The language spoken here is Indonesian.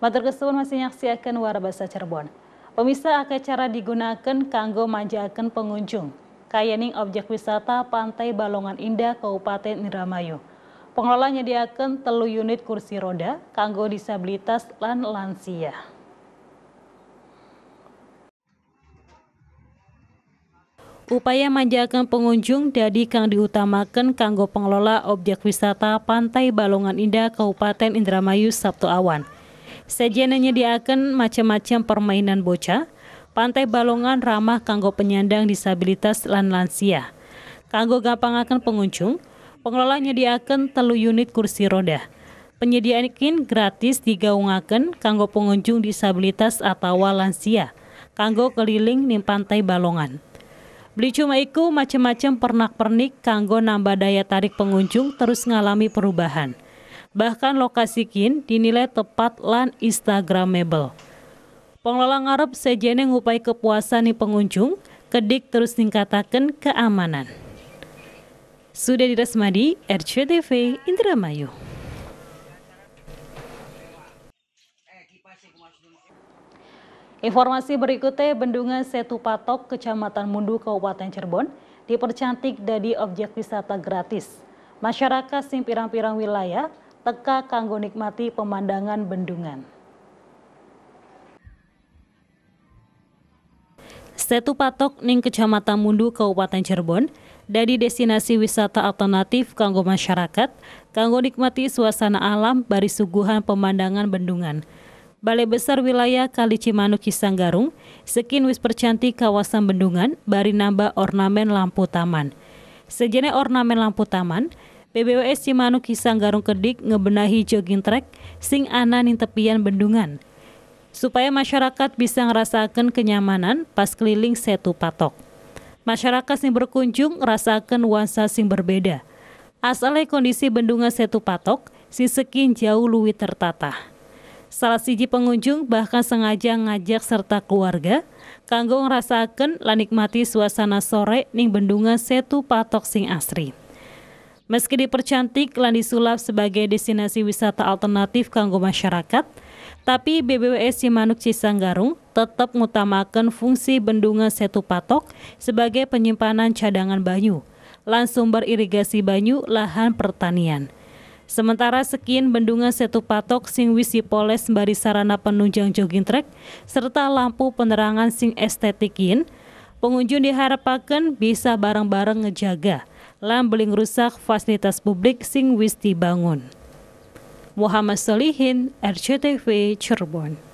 Matur kesuwun masih nyaksiakan warabasa Cirebon. Pemirsa acara digunakan kanggo manjakan pengunjung. Kayaning objek wisata Pantai Balongan Indah Kabupaten Indramayu. Pengelola nyediakan telu unit kursi roda kanggo disabilitas lan lansia. Upaya manjakan pengunjung dadi kang diutamakan kanggo pengelola objek wisata Pantai Balongan Indah Kabupaten Indramayu Sabtu Awan. Sejen nyediakan macam-macam permainan bocah, pantai balongan ramah kanggo penyandang disabilitas lan lansia. Kanggo gampang akan pengunjung, pengelola nyediakan telu unit kursi roda. Penyediaan ikin gratis digaungakan kanggo pengunjung disabilitas atau lansia, kanggo keliling nim pantai balongan. Beli cuma iku macam-macam pernak-pernik kanggo nambah daya tarik pengunjung terus ngalami perubahan. Bahkan lokasi kin dinilai tepat lan instagramable. Pengelola ngarep sejene ngupai kepuasan di pengunjung, kedik terus ningkatakan keamanan. Sudah diresmadi RCTV Indramayu. Informasi berikutnya, Bendungan Setu Patok, Kecamatan Mundu, Kabupaten Cirebon, dipercantik dari objek wisata gratis. Masyarakat sing pirang-pirang wilayah teka kanggo nikmati pemandangan bendungan. Setu Patok ning Kecamatan Mundu Kabupaten Cirebon dari destinasi wisata alternatif kanggo masyarakat kanggo nikmati suasana alam bari suguhan pemandangan bendungan. Balai Besar Wilayah Kali Cimanuk Cisanggarung, sekin wis percantik kawasan bendungan bari nambah ornamen lampu taman. Sejenis ornamen lampu taman, PBWS Cimanuk Hisang Garung Kedik ngebenahi jogging track sing ana ning tepian bendungan supaya masyarakat bisa ngerasakan kenyamanan pas keliling setu patok. Masyarakat sing berkunjung ngerasakan nuansa sing berbeda. Asalnya e kondisi bendungan setu patok, si sekin jauh luwih tertata. Salah siji pengunjung bahkan sengaja ngajak serta keluarga kanggo ngerasakan lan nikmati suasana sore ning bendungan setu patok sing asri. Meski dipercantik dan disulap sebagai destinasi wisata alternatif kanggo masyarakat, tapi BBWS Simanuk Cisanggarung tetap mengutamakan fungsi bendungan Setu Patok sebagai penyimpanan cadangan banyu, langsung beririgasi banyu lahan pertanian. Sementara sekian bendungan Setu Patok sing wis dipoles sembari sarana penunjang jogging track serta lampu penerangan sing estetikin, pengunjung diharapkan bisa bareng-bareng ngejaga lambeling rusak fasilitas publik sing wis dibangun. Muhammad Solihin, RCTV, Cirebon.